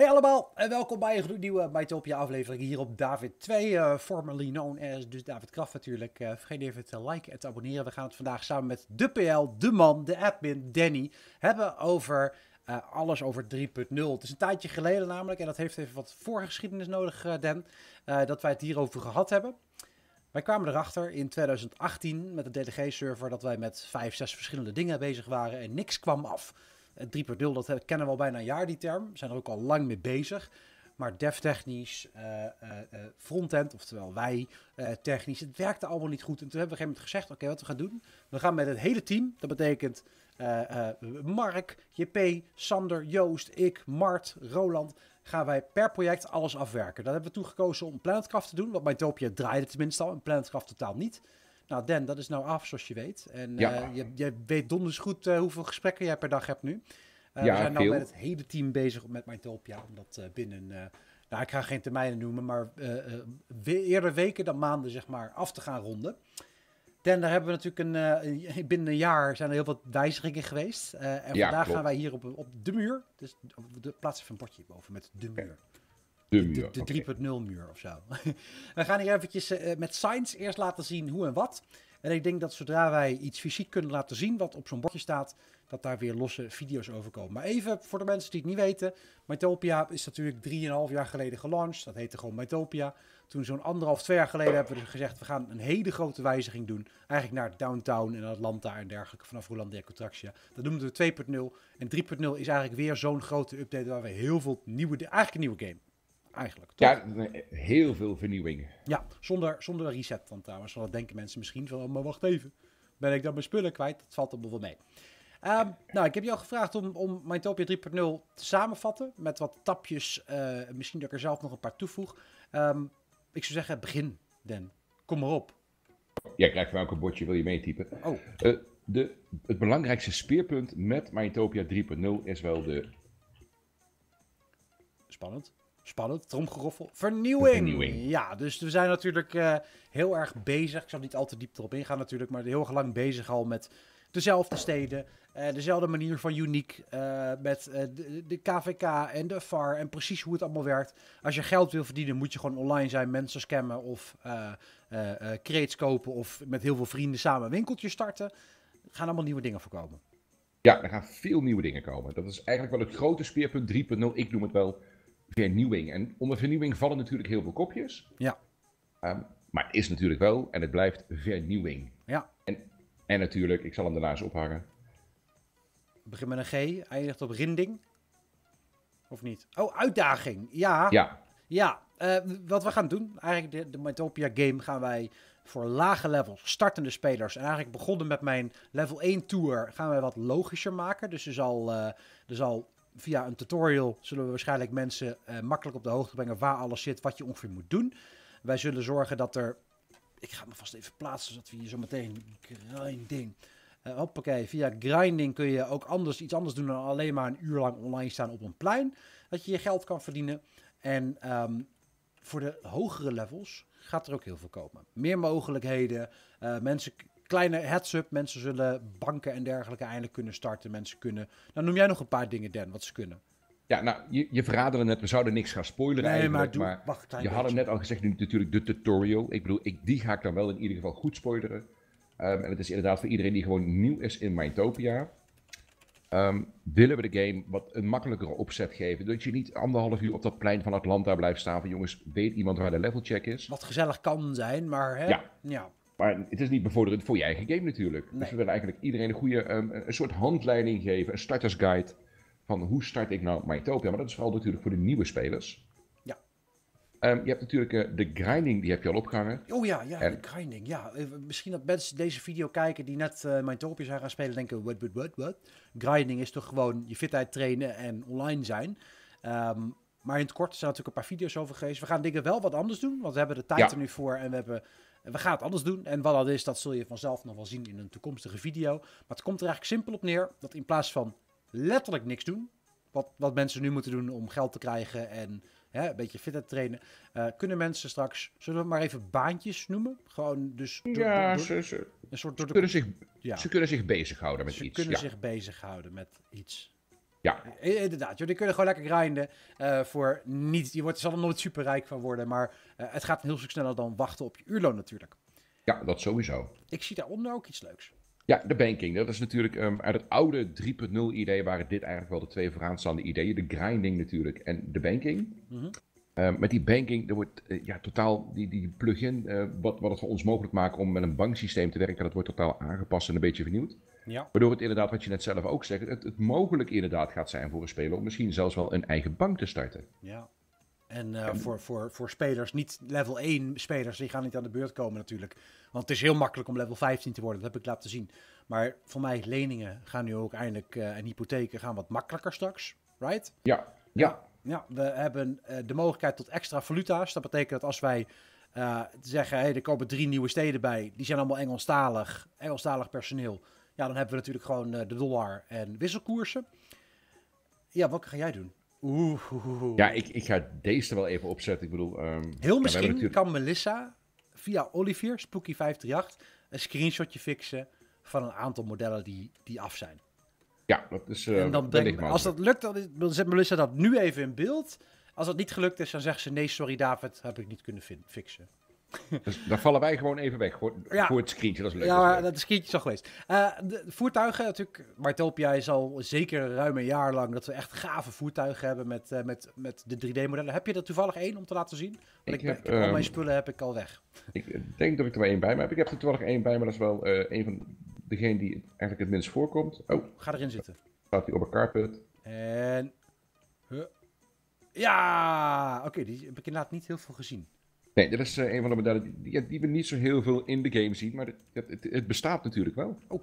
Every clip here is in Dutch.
Hey allemaal en welkom bij een gloednieuwe Mytopia aflevering hier op David 2, eh, formerly known as dus David Kraft natuurlijk. Uh, vergeet even te liken en te abonneren. We gaan het vandaag samen met de PL, de man, de admin, Danny, hebben over eh, alles over 3.0. Het is een tijdje geleden namelijk en dat heeft even wat voorgeschiedenis nodig, Dan, dat wij het hierover gehad hebben. Wij kwamen erachter in 2018 met de DDG-server dat wij met vijf, zes verschillende dingen bezig waren en niks kwam af. Het 3.0, dat eh, kennen we al bijna een jaar, die term. zijn er ook al lang mee bezig. Maar devtechnisch, uh, eh, eh, frontend, oftewel wij technisch, het werkte allemaal niet goed. En toen hebben we op een gegeven moment gezegd, oké, wat we gaan doen? We gaan met het hele team, dat betekent Mark, JP, Sander, Joost, ik, Mart, Roland, gaan wij per project alles afwerken. Dat hebben we gekozen om PlanetCraft te doen, want mijn topje draaide tenminste al en PlanetCraft totaal niet. Nou, Den, dat is nou af, zoals je weet. En eh, je, je, weet donders goed eh, hoeveel gesprekken jij per dag hebt nu. Eh, we zijn nu met het hele team bezig met mijn Topia. Om dat binnen, nou, ik ga geen termijnen noemen, maar eerder weken dan maanden, zeg maar, af te gaan ronden. Den, daar hebben we natuurlijk een, binnen een jaar zijn er heel wat wijzigingen geweest. en vandaag gaan wij hier op, op de muur, dus op de plaats van een bordje boven met de muur. De, 3.0 muur of zo. We gaan hier eventjes eh, eh, met Science eerst laten zien hoe en wat. En ik denk dat zodra wij iets fysiek kunnen laten zien wat op zo'n bordje staat, dat daar weer losse video's over komen. Maar even voor de mensen die het niet weten, Mytopia is natuurlijk 3,5 jaar geleden gelanceerd. Dat heette gewoon Mytopia. Toen zo'n anderhalf, twee jaar geleden hebben we dus gezegd, we gaan een hele grote wijziging doen. Eigenlijk naar downtown en Atlanta en dergelijke, vanaf Rolandia Contractia. Dat noemden we 2.0. En 3.0 is eigenlijk weer zo'n grote update waar we heel veel nieuwe, eigenlijk een nieuwe game. Eigenlijk. Toch? Ja, heel veel vernieuwing. Ja, zonder, zonder reset dan trouwens. Want dat denken mensen misschien van, oh, maar wacht even. Ben ik dan mijn spullen kwijt? Dat valt er wel mee. Ehm, nou, ik heb jou gevraagd om, om Mytopia 3.0 te samenvatten. Met wat tapjes. Eh, misschien dat ik er zelf nog een paar toevoeg. Ehm, ik zou zeggen, begin, Den. Kom maar op. Jij ja, krijgt welke welke bordje, wil je meetypen. Oh. Eh, de, het belangrijkste speerpunt met Mytopia 3.0 is wel de... Spannend. Spannend, tromgeroffel. Vernieuwing. Ja, dus we zijn natuurlijk eh, heel erg bezig. Ik zal niet al te diep erop ingaan natuurlijk, maar heel lang bezig al met dezelfde steden. Eh, dezelfde manier van uniek eh, met de, de, KVK en de far en precies hoe het allemaal werkt. Als je geld wil verdienen moet je gewoon online zijn, mensen scammen of crates kopen of met heel veel vrienden samen een winkeltje starten. Er gaan allemaal nieuwe dingen voorkomen. Ja, er gaan veel nieuwe dingen komen. Dat is eigenlijk wel het grote speerpunt 3.0. Ik noem het wel vernieuwing. En onder vernieuwing vallen natuurlijk heel veel kopjes. Ja. Ehm, maar het is natuurlijk wel, en het blijft vernieuwing. Ja. En, en natuurlijk, ik zal hem daarnaast ophangen. Begin met een G, eindigt op rinding. Of niet? Oh, uitdaging. Ja. Ja. Ja. Eh, wat we gaan doen, eigenlijk de, de game gaan wij voor lage levels, startende spelers. En eigenlijk begonnen met mijn level 1 tour gaan wij wat logischer maken. Dus er zal, uh, er zal via een tutorial zullen we waarschijnlijk mensen eh, makkelijk op de hoogte brengen waar alles zit, wat je ongeveer moet doen. Wij zullen zorgen dat er. Ik ga me vast even plaatsen, zodat we hier zo meteen grinding. Uh, eh, hoppakee, via grinding kun je ook anders, iets anders doen dan alleen maar een uur lang online staan op een plein. Dat je je geld kan verdienen. En ehm, voor de hogere levels gaat er ook heel veel komen. Meer mogelijkheden. Eh, mensen kleine heads-up. Mensen zullen banken en dergelijke eindelijk kunnen starten. Mensen kunnen... Nou, noem jij nog een paar dingen, Dan, wat ze kunnen. Ja, nou, je, je net, we zouden niks gaan spoileren nee, eigenlijk. Maar, doe, maar wacht, je beetje. hadden net al gezegd, nu natuurlijk de tutorial. Ik bedoel, ik, die ga ik dan wel in ieder geval goed spoileren. Um, en het is inderdaad voor iedereen die gewoon nieuw is in Mytopia. Um, ehm, willen we de game wat een makkelijkere opzet geven. Dat je niet anderhalf uur op dat plein van Atlanta blijft staan. Van jongens, weet iemand waar de level check is? Wat gezellig kan zijn, maar hè? ja. Maar het is niet bevorderend voor je eigen game natuurlijk. Dus we willen eigenlijk iedereen een goede ehm, een soort handleiding geven, een startersguide. Van hoe start ik nou Mytopia? Maar dat is vooral natuurlijk voor de nieuwe spelers. Ja. Ehm, je hebt natuurlijk eh, de grinding, die heb je al opgehangen. Oh ja, ja en... de grinding. Ja. Eh, misschien dat mensen deze video kijken die net uh, Mytopia zijn gaan spelen denken, wat, wat, wat, wat. Grinding is toch gewoon je fitheid trainen en online zijn. Ehm, maar in het kort zijn natuurlijk een paar video's over geweest. We gaan dingen wel wat anders doen, want we hebben de tijd er nu voor en we hebben we gaan het anders doen. En wat dat is, dat zul je vanzelf nog wel zien in een toekomstige video. Maar het komt er eigenlijk simpel op neer dat in plaats van letterlijk niks doen, wat, wat mensen nu moeten doen om geld te krijgen en hè, een beetje fitter trainen, eh, kunnen mensen straks, zullen we het maar even baantjes noemen? Gewoon dus... ja, ze, een soort kunnen zich, ze kunnen zich bezighouden met iets. Ze kunnen zich bezighouden met iets. Ja. Eh, eh, inderdaad, joh, die kunnen gewoon lekker grinden. Eh, voor niet, je wordt, zal er nooit superrijk van worden, maar het gaat heel veel sneller dan wachten op je uurloon natuurlijk. Ja, dat sowieso. Ik zie daaronder ook iets leuks. Ja, de banking. Dat is natuurlijk ehm, uit het oude 3.0 idee waren dit eigenlijk wel de twee vooraanstaande ideeën. De grinding natuurlijk en de banking. Mm eh, met die banking, er wordt eh, ja, totaal die, die plugin, uh, wat, wat het voor ons mogelijk maakt om met een banksysteem te werken, dat wordt totaal aangepast en een beetje vernieuwd. Ja. Waardoor het inderdaad, wat je net zelf ook zegt, het, mogelijk inderdaad gaat zijn voor een speler om misschien zelfs wel een eigen bank te starten. Ja. En, voor, voor, voor spelers, niet level 1 spelers, die gaan niet aan de beurt komen natuurlijk. Want het is heel makkelijk om level 15 te worden, dat heb ik laten zien. Maar voor mij, leningen gaan nu ook eindelijk, en hypotheken gaan wat makkelijker straks, right? Ja, ja. Ja, we hebben eh, de mogelijkheid tot extra valuta's. Dat betekent dat als wij eh, zeggen, hey, er komen drie nieuwe steden bij, die zijn allemaal Engelstalig, Engelstalig personeel. Ja, dan hebben we natuurlijk gewoon eh, de dollar en wisselkoersen. Ja, wat ga jij doen? Oeh, Ja, ik, ik ga deze wel even opzetten. Ik bedoel, ehm, Heel misschien kan Melissa via Olivier, Spooky538, een screenshotje fixen van een aantal modellen die, die af zijn. Ja, dat is. Eh, en dan als dat lukt, dan zet Melissa dat nu even in beeld. Als dat niet gelukt is, dan zegt ze: nee, sorry David, heb ik niet kunnen fixen. Dus dan vallen wij gewoon even weg voor, ja. voor het screentje. Dat is leuk. Ja, dat, is, al geweest. Uh, de voertuigen, natuurlijk. Martopia is al zeker ruim een jaar lang dat we echt gave voertuigen hebben met, eh, met, met de 3D-modellen. Heb je er toevallig één om te laten zien? Want ik, ik, heb, al ehm, mijn spullen heb ik al weg. Ik denk dat ik er maar één bij heb. Ik heb er toevallig één bij, maar dat is wel uh, een van degene die eigenlijk het minst voorkomt. Oh, ga erin zitten. gaat hij op elkaar put. En. Ja! Oké, die heb ik inderdaad niet heel veel gezien. Nee, dat is eh, een van de modellen die, die, die, we niet zo heel veel in de game zien, maar het, het, bestaat natuurlijk wel. Oh.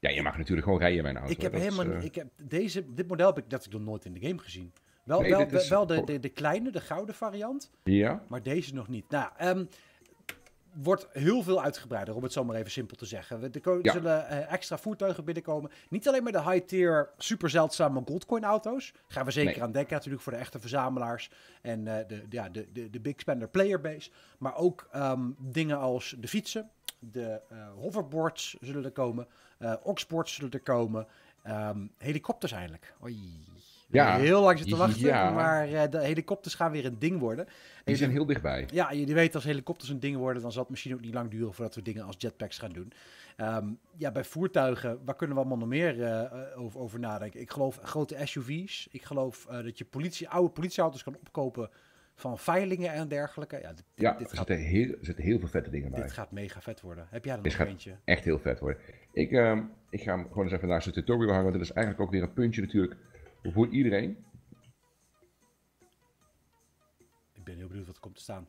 Ja, je mag natuurlijk gewoon rijden mijn een auto. Ik heb helemaal, eh, ik heb deze, dit model heb ik, dat ik nog nooit in de game gezien. Wel, wel, wel, de, de, de, kleine, de gouden variant. Ja. Maar deze nog niet. Nou, ehm wordt heel veel uitgebreider, om het zo maar even simpel te zeggen. We ja. zullen eh, extra voertuigen binnenkomen. Niet alleen maar de high-tier, super zeldzame Goldcoin-auto's. Gaan we zeker aan denken, natuurlijk, voor de echte verzamelaars. En eh, de, ja, de, de, de, big spender playerbase. Maar ook ehm, dingen als de fietsen. De eh, hoverboards zullen er komen. oxboards zullen er komen. Ehm, helikopters eigenlijk. Oei. Ja. Heel lang zitten wachten, maar eh, de helikopters gaan weer een ding worden. die zijn heel dichtbij. Ja, jullie weten als helikopters een ding worden, dan zal het misschien ook niet lang duren voordat we dingen als jetpacks gaan doen. Ehm, ja, bij voertuigen, waar kunnen we allemaal nog meer eh, over, over, nadenken? Ik geloof grote SUV's. Ik geloof eh, dat je politie, oude politieauto's kan opkopen van veilingen en dergelijke. Ja, dit, er, zitten heel, heel veel vette dingen bij. Dit gaat mega vet worden. Heb jij er nog eentje? echt heel vet worden. Ik, ehm, ik ga hem gewoon eens even naar de tutorial hangen. Want dat is eigenlijk ook weer een puntje natuurlijk voor iedereen. Ik ben heel benieuwd wat er komt te staan.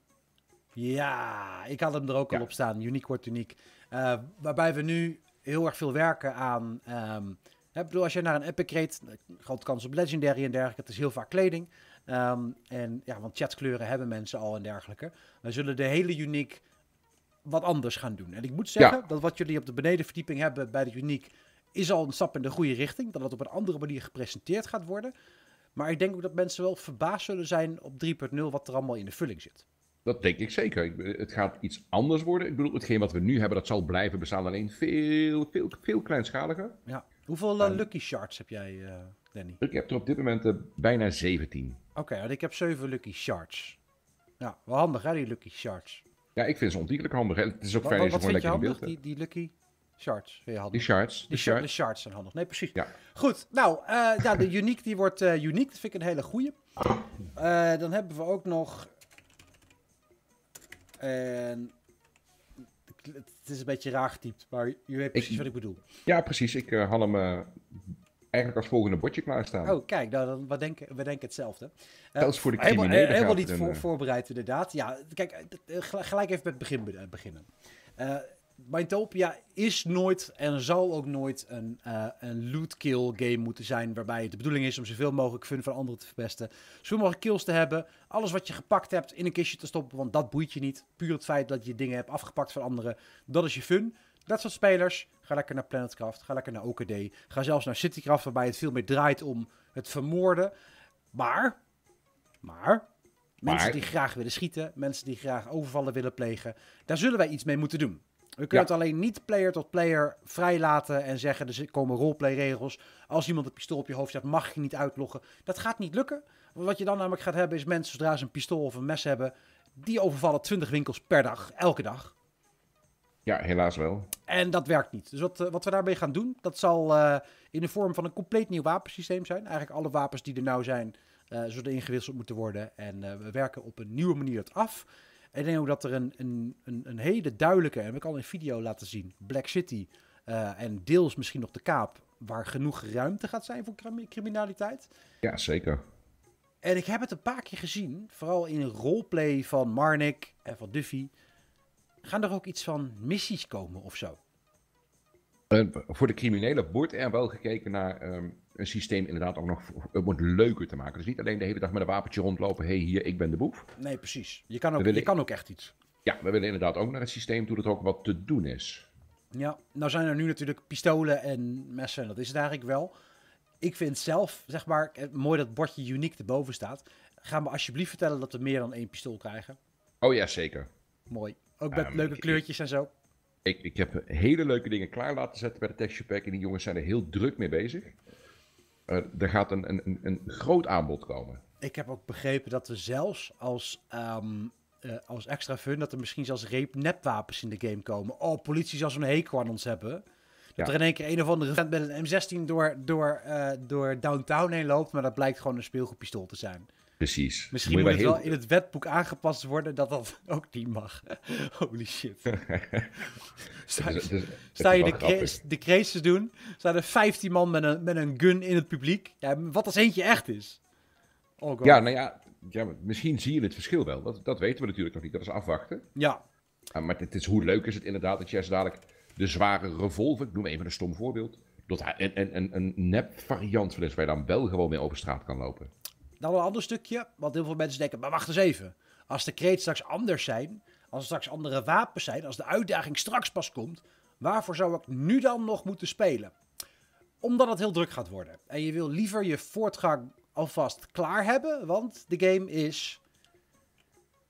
Ja, ik had hem er ook al op staan. Uniek wordt uniek. Eh, waarbij we nu heel erg veel werken aan. Um, ik bedoel, als je naar een epic reed, grote kans op legendary en dergelijke. Het is heel vaak kleding. Ehm, en ja, want chatkleuren hebben mensen al en dergelijke. We zullen de hele uniek wat anders gaan doen. En ik moet zeggen dat wat jullie op de benedenverdieping hebben bij de uniek is al een stap in de goede richting. Dat het op een andere manier gepresenteerd gaat worden. Maar ik denk ook dat mensen wel verbaasd zullen zijn op 3.0 wat er allemaal in de vulling zit. Dat denk ik zeker. Het gaat iets anders worden. Ik bedoel, hetgeen wat we nu hebben, dat zal blijven bestaan. Alleen veel, veel, veel kleinschaliger. Ja. Hoeveel eh, Lucky Shards heb jij, uh, Danny? Ik heb er op dit moment eh, bijna 17. Oké, ik heb 7 Lucky Shards. Ja, wel handig hè, die Lucky Shards. Ja, ik vind ze ontiegelijk handig. Hè? Het is ook fijn als je gewoon lekker in beeld hebt. Die, die Lucky? Shards. Die shards. Die, shards. De shards zijn handig. Nee, precies. Ja. Goed. Nou, uh, de unique die wordt eh, uniek. Dat vind ik een hele goeie. Eh, dan hebben we ook nog... En het is een beetje raar getypt, maar je weet precies wat ik bedoel. Ja, precies. Ik had hem eigenlijk als volgende bordje klaarstaan. Oh, kijk, nou, we, denken, we denken hetzelfde. Dat is voor de Helemaal, niet voor, voorbereid, inderdaad. Ja, kijk, gelijk even met het begin beginnen. Mytopia is nooit en zal ook nooit een, eh, een loot-kill game moeten zijn. Waarbij het de bedoeling is om zoveel mogelijk fun van anderen te verpesten. Zoveel mogelijk kills te hebben. Alles wat je gepakt hebt in een kistje te stoppen, want dat boeit je niet. Puur het feit dat je dingen hebt afgepakt van anderen. Dat is je fun. Dat soort spelers. Ga lekker naar Planetcraft. Ga lekker naar OKD. Ga zelfs naar Citycraft, waarbij het veel meer draait om het vermoorden. Maar. Maar. Mensen die graag willen schieten, mensen die graag overvallen willen plegen, daar zullen wij iets mee moeten doen. We kunnen het alleen niet player tot player vrijlaten en zeggen er komen roleplay-regels. Als iemand een pistool op je hoofd zet, mag je niet uitloggen. Dat gaat niet lukken. Wat je dan namelijk gaat hebben is mensen zodra ze een pistool of een mes hebben, die overvallen 20 winkels per dag, elke dag. Ja, helaas wel. En dat werkt niet. Dus wat, eh, wat we daarmee gaan doen, dat zal eh, in de vorm van een compleet nieuw wapensysteem zijn. Eigenlijk alle wapens die er nou zijn, eh, zullen ingewisseld moeten worden. En we werken op een nieuwe manier het af. Ik denk ook dat er een, een, een, hele duidelijke, en we ik al video laten zien, Black City eh, en deels misschien nog de Kaap, waar genoeg ruimte gaat zijn voor criminaliteit. Ja, zeker. En ik heb het een paar keer gezien, vooral in een roleplay van Marnik en van Duffy, gaan er ook iets van missies komen of zo. Ehm, voor de criminelen wordt er wel gekeken naar ehm, een systeem inderdaad ook nog om het leuker te maken. Dus niet alleen de hele dag met een wapentje rondlopen. hey, hier, ik ben de boef. Nee, precies. Je kan ook, je kan ook echt iets. Ja, we willen inderdaad ook naar het systeem toe dat er ook wat te doen is. Ja, nou zijn er nu natuurlijk pistolen en messen. dat is het eigenlijk wel. Ik vind zelf, zeg maar, eh, mooi dat bordje uniek erboven staat. Ga me alsjeblieft vertellen dat we meer dan één pistool krijgen. Oh ja, zeker. Mooi. Ook met ehm, leuke kleurtjes en zo. Ik, heb hele leuke dingen klaar laten zetten bij de Texture Pack. En die jongens zijn er heel druk mee bezig. Eh, er gaat een, een, een groot aanbod komen. Ik heb ook begrepen dat we zelfs als, ehm, eh, als extra fun... dat er misschien zelfs reep nepwapens in de game komen. Oh, politie zal een hekel aan ons hebben. Dat er in één keer een of andere vent met een M16 door, door, eh, door downtown heen loopt... maar dat blijkt gewoon een speelgoedpistool te zijn. Precies. Misschien moet, moet het wel in het wetboek aangepast worden dat dat ook niet mag. Holy shit. Dus- dus sta, je de, de doen, staan er 15 man met een, met een gun in het publiek. Ja, wat als eentje echt is? Oh ja, nou ja, misschien zie je het verschil wel. Dat, dat weten we natuurlijk nog niet. Dat is afwachten. Ja. Ah, maar het is, hoe leuk is het inderdaad dat je dadelijk de zware revolver, ik noem even een stom voorbeeld, dat hij een, een, een nep variant van is waar je dan wel gewoon mee over straat kan lopen. Dan een ander stukje, want heel veel mensen denken, maar wacht eens even. Als de kreet straks anders zijn, als er straks andere wapens zijn, als de uitdaging straks pas komt, waarvoor zou ik nu dan nog moeten spelen? Omdat het heel druk gaat worden. En je wil liever je voortgang alvast klaar hebben, want de game is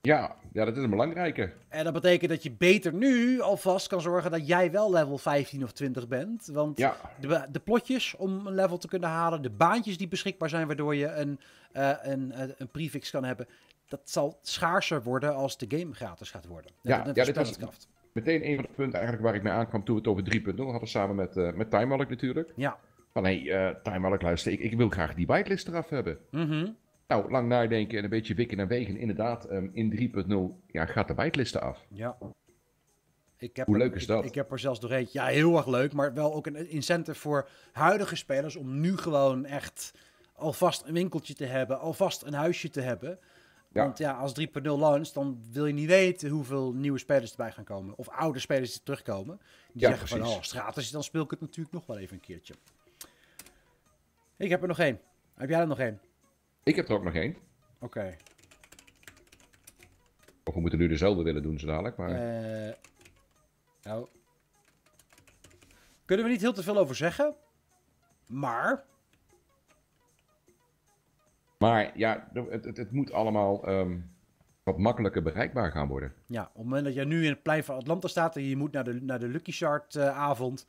ja, ja, dat is een belangrijke. En dat betekent dat je beter nu alvast kan zorgen dat jij wel level 15 of 20 bent. Want de, de, plotjes om een level te kunnen halen, de baantjes die beschikbaar zijn waardoor je een, eh, een, eh, een prefix kan hebben, dat zal schaarser worden als de game gratis gaat worden. ja, net ja dit was kracht. meteen een van de punten eigenlijk waar ik mee aankwam toen we het over 3.0 hadden samen met, uh, met Time natuurlijk. Ja. Van hé, hey, Time luister, ik, ik wil graag die whitelist eraf hebben. Mhm. Nou, lang nadenken en een beetje wikken en wegen. Inderdaad, ehm, in 3.0 ja, gaat de whitelisten af. Ja. Ik heb Hoe leuk is ik, dat? Ik, heb er zelfs doorheen. Ja, heel erg leuk. Maar wel ook een incentive voor huidige spelers om nu gewoon echt alvast een winkeltje te hebben. Alvast een huisje te hebben. Want ja, als 3.0 launch, dan wil je niet weten hoeveel nieuwe spelers erbij gaan komen. Of oude spelers die terugkomen. Die zeggen precies. van, oh, je dan speel ik het natuurlijk nog wel even een keertje. Ik heb er nog één. Heb jij er nog één? Ik heb er ook nog één. Oké. Of we moeten nu dezelfde willen doen zo dadelijk, maar... Eh, nou... Kunnen we niet heel te veel over zeggen. Maar... Maar ja, het, het, het moet allemaal ehm, wat makkelijker bereikbaar gaan worden. Ja, op het moment dat jij nu in het plein van Atlanta staat en je moet naar de, naar de Lucky Shard eh, avond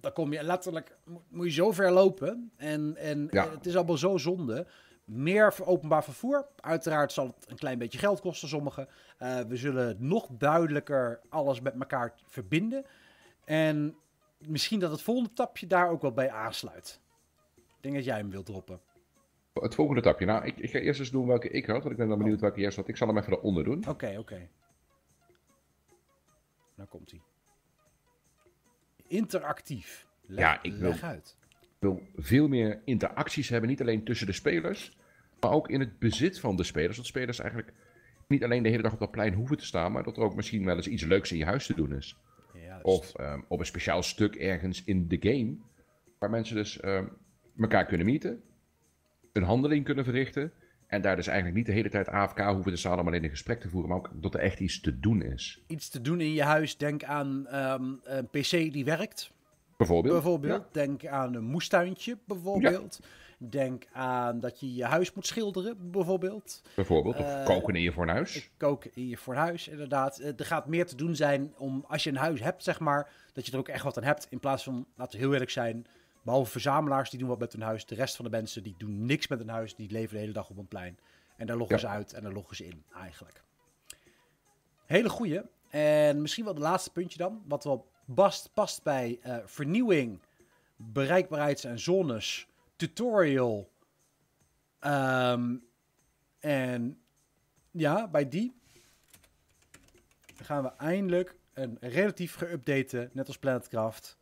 dan kom je letterlijk, moet je zo ver lopen. En, en het is allemaal zo zonde. Meer openbaar vervoer. Uiteraard zal het een klein beetje geld kosten, sommigen. Eh, we zullen nog duidelijker alles met elkaar verbinden. En misschien dat het volgende tapje daar ook wel bij aansluit. Ik denk dat jij hem wilt droppen. Het volgende tapje. Nou, ik, ik ga eerst eens doen welke ik had. Want ik ben oh. benieuwd welke eerst had. Ik zal hem even eronder doen. Oké, oké. Okay. Nou komt hij. Interactief. Leg, ja, ik leg wil, uit wil veel meer interacties hebben, niet alleen tussen de spelers, maar ook in het bezit van de spelers. Dat spelers eigenlijk niet alleen de hele dag op dat plein hoeven te staan, maar dat er ook misschien wel eens iets leuks in je huis te doen is. Of ehm, op een speciaal stuk ergens in de game, waar mensen dus ehm, elkaar kunnen meten, een handeling kunnen verrichten. En daar dus eigenlijk niet de hele tijd AFK hoeven te staan om alleen een gesprek te voeren, maar ook dat er echt iets te doen is. Iets te doen in je huis, denk aan ehm, een PC die werkt. Bijvoorbeeld. Denk aan een moestuintje, bijvoorbeeld. Denk aan dat je je huis moet schilderen, bijvoorbeeld. Bijvoorbeeld, of eh, koken in je voorhuis. Koken in je voorhuis, inderdaad. Eh, er gaat meer te doen zijn om, als je een huis hebt, zeg maar, dat je er ook echt wat aan hebt. In plaats van, laten we heel eerlijk zijn, behalve verzamelaars, die doen wat met hun huis. De rest van de mensen, die doen niks met hun huis. Die leven de hele dag op een plein. En daar loggen ze uit en daar loggen ze in, eigenlijk. Hele goeie. En misschien wel het laatste puntje dan, wat wel past bij eh, vernieuwing, bereikbaarheid en zones, tutorial. Ehm, en ja, bij die gaan we eindelijk een relatief geüpdate, net als Planetcraft.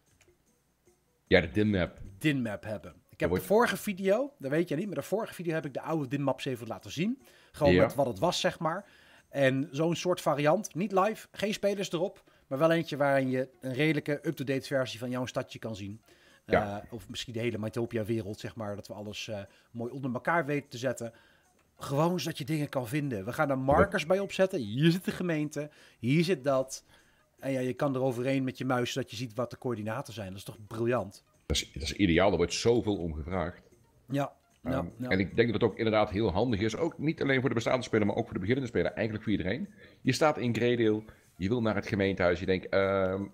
Ja, de DIN-map. hebben. Ik heb de vorige video, dat weet jij niet, maar de vorige video heb ik de oude DIN-maps even laten zien. Gewoon met wat het was, zeg maar. En zo'n soort variant. Niet live, geen spelers erop. Maar wel eentje waarin je een redelijke up-to-date versie van jouw stadje kan zien. Eh, of misschien de hele Mytopia-wereld, zeg maar. Dat we alles eh, mooi onder elkaar weten te zetten. Gewoon zodat je dingen kan vinden. We gaan er markers bij opzetten. Hier zit de gemeente. Hier zit dat. En ja, je kan er overheen met je muis zodat je ziet wat de coördinaten zijn. Dat is toch briljant? Dat is, dat is ideaal. Er wordt zoveel om gevraagd. Ja. Um, En ik denk dat het ook inderdaad heel handig is. Ook niet alleen voor de bestaande speler, maar ook voor de beginnende speler. Eigenlijk voor iedereen. Je staat in gredeel. Je wil naar het gemeentehuis. Je denkt, ehm,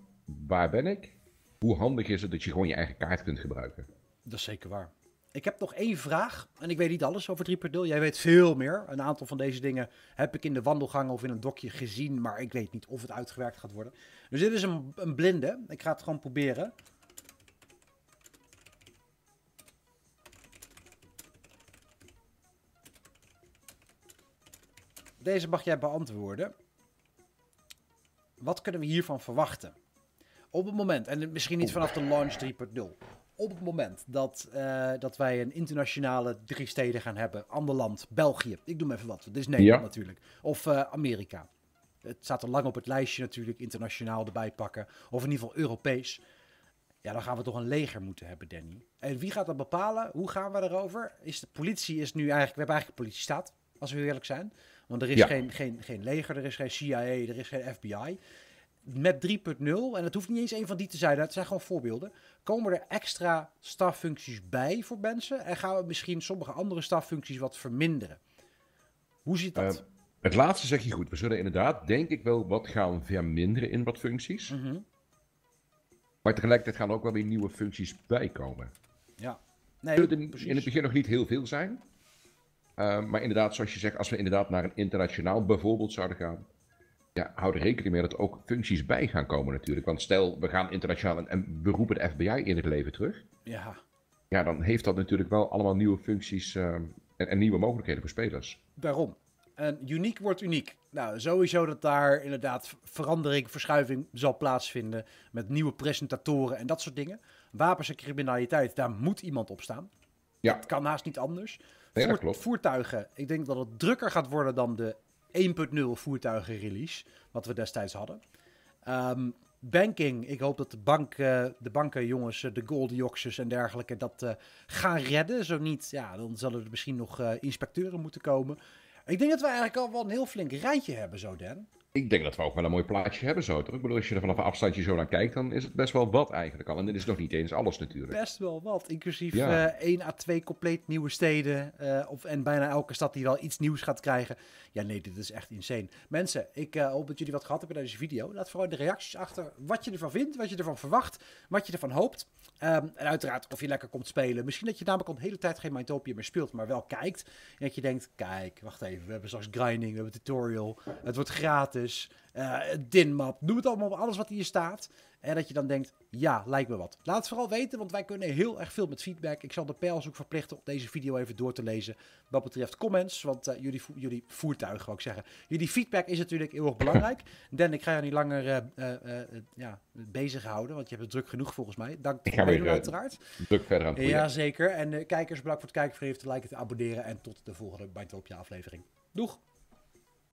waar ben ik? Hoe handig is het dat je gewoon je eigen kaart kunt gebruiken? Dat is zeker waar. Ik heb nog één vraag. En ik weet niet alles over 3.0. Jij weet veel meer. Een aantal van deze dingen heb ik in de wandelgangen of in een dokje gezien. Maar ik weet niet of het uitgewerkt gaat worden. Dus dit is een, een blinde. Ik ga het gewoon proberen. Deze mag jij beantwoorden. Wat kunnen we hiervan verwachten? Op het moment, en misschien niet vanaf de launch 3.0. Op het moment dat, eh, dat wij een internationale drie steden gaan hebben. Ander land, België. Ik doe even wat. Dit is Nederland natuurlijk. Of eh, Amerika. Het staat al lang op het lijstje natuurlijk. Internationaal erbij pakken. Of in ieder geval Europees. Ja, dan gaan we toch een leger moeten hebben, Danny. En wie gaat dat bepalen? Hoe gaan we daarover? Is de politie is nu eigenlijk... We hebben eigenlijk politiestaat, als we eerlijk zijn. Want er is geen, geen, geen leger, er is geen CIA, er is geen FBI met 3.0, en dat hoeft niet eens een van die te zijn, dat zijn gewoon voorbeelden, komen er extra staffuncties bij voor mensen en gaan we misschien sommige andere staffuncties wat verminderen. Hoe ziet dat? Eh, het laatste zeg je goed. We zullen inderdaad, denk ik wel, wat gaan verminderen in wat functies. Mhm. Maar tegelijkertijd gaan er ook wel weer nieuwe functies bijkomen. Ja. Nee, zullen er in het begin nog niet heel veel zijn. Eh, maar inderdaad, zoals je zegt, als we inderdaad naar een internationaal bijvoorbeeld zouden gaan, ja, hou er rekening mee dat ook functies bij gaan komen natuurlijk. Want stel, we gaan internationaal en, beroepen we roepen de FBI in het leven terug. Ja. Ja, dan heeft dat natuurlijk wel allemaal nieuwe functies ehm, en, en, nieuwe mogelijkheden voor spelers. Daarom. En uniek wordt uniek. Nou, sowieso dat daar inderdaad verandering, verschuiving zal plaatsvinden. Met nieuwe presentatoren en dat soort dingen. Wapens en criminaliteit, daar moet iemand op staan. Ja. Het kan haast niet anders. Nee, klopt. Voertuigen, ik denk dat het drukker gaat worden dan de 1.0 voertuigenrelease, wat we destijds hadden. Ehm, banking, ik hoop dat de, bank, uh, de bankenjongens, uh, de Goldioxes en dergelijke, dat eh, gaan redden. Zo niet, ja, dan zullen er misschien nog inspecteuren moeten komen. Ik denk dat we eigenlijk al wel een heel flink rijtje hebben, zo Dan. Ik denk dat we ook wel een mooi plaatje hebben zo, toch? Ik bedoel, als je er vanaf afstandje zo naar kijkt, dan is het best wel wat eigenlijk al. En dit is nog niet eens alles natuurlijk. Best wel wat, inclusief ja. 1 eh, à 2 compleet nieuwe steden. Eh, of, en bijna elke stad die wel iets nieuws gaat krijgen. Ja, nee, dit is echt insane. Mensen, ik eh, hoop dat jullie wat gehad hebben uit deze video. Laat vooral de reacties achter wat je ervan vindt, wat je ervan verwacht, wat je ervan hoopt. Ehm, en uiteraard of je lekker komt spelen. Misschien dat je namelijk al de hele tijd geen Mindtopia meer speelt, maar wel kijkt. En dat je denkt, kijk, wacht even, we hebben straks grinding, we hebben tutorial, het wordt gratis, uh, dinmap, noem het allemaal, op alles wat hier staat. En dat je dan denkt, ja, lijkt me wat. Laat het vooral weten, want wij kunnen heel erg veel met feedback. Ik zal de pijls ook verplichten om deze video even door te lezen. Wat betreft comments, want eh, jullie, jullie voertuig, wou ik zeggen. Jullie feedback is natuurlijk heel erg belangrijk. Dan, ik ga je niet langer uh, ja, bezig houden, want je hebt het druk genoeg volgens mij. Dank voor het uiteraard. Druk verder aan het Ja, zeker. En kijkers, bedankt voor het kijken. Vergeet te liken, te abonneren. En tot de volgende Bijtopia aflevering. Doeg!